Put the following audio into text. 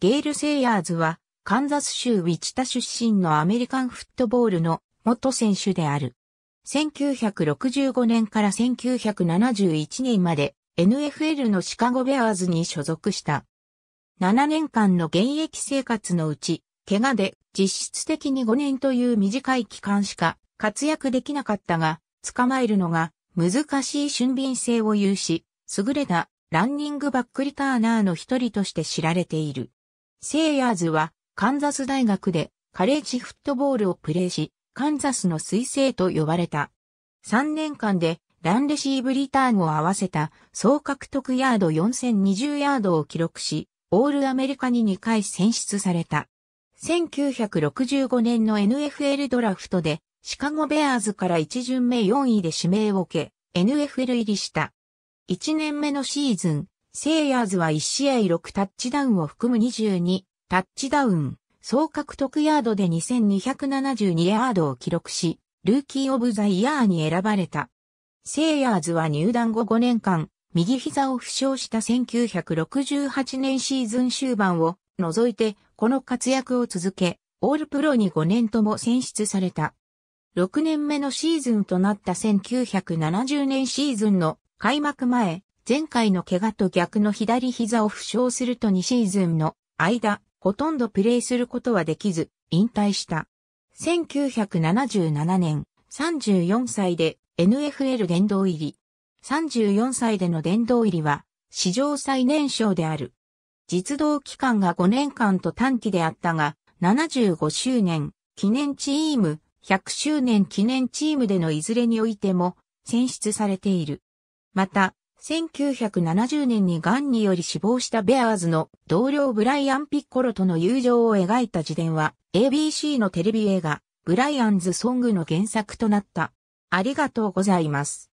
ゲール・セイヤーズは、カンザス州ウィチタ出身のアメリカンフットボールの元選手である。1965年から1971年まで NFL のシカゴベアーズに所属した。7年間の現役生活のうち、怪我で実質的に5年という短い期間しか活躍できなかったが、捕まえるのが難しい俊敏性を有し、優れたランニングバックリターナーの一人として知られている。セイヤーズはカンザス大学でカレッジフットボールをプレーし、カンザスの彗星と呼ばれた。3年間でランレシーブリターンを合わせた総獲得ヤード4020ヤードを記録し、オールアメリカに2回選出された。1965年の NFL ドラフトでシカゴベアーズから1巡目4位で指名を受け、NFL 入りした。1年目のシーズン、セイヤーズは1試合6タッチダウンを含む22タッチダウン、総獲得ヤードで2272ヤードを記録し、ルーキーオブザイヤーに選ばれた。セイヤーズは入団後5年間、右膝を負傷した1968年シーズン終盤を除いて、この活躍を続け、オールプロに5年とも選出された。6年目のシーズンとなった1970年シーズンの開幕前、前回の怪我と逆の左膝を負傷すると2シーズンの間、ほとんどプレーすることはできず、引退した。1977年、34歳で NFL 殿堂入り。34歳での殿堂入りは、史上最年少である。実動期間が5年間と短期であったが、75周年、記念チーム、100周年記念チームでのいずれにおいても、選出されている。また、1970年に癌により死亡したベアーズの同僚ブライアン・ピッコロとの友情を描いた自伝は ABC のテレビ映画ブライアンズ・ソングの原作となった。ありがとうございます。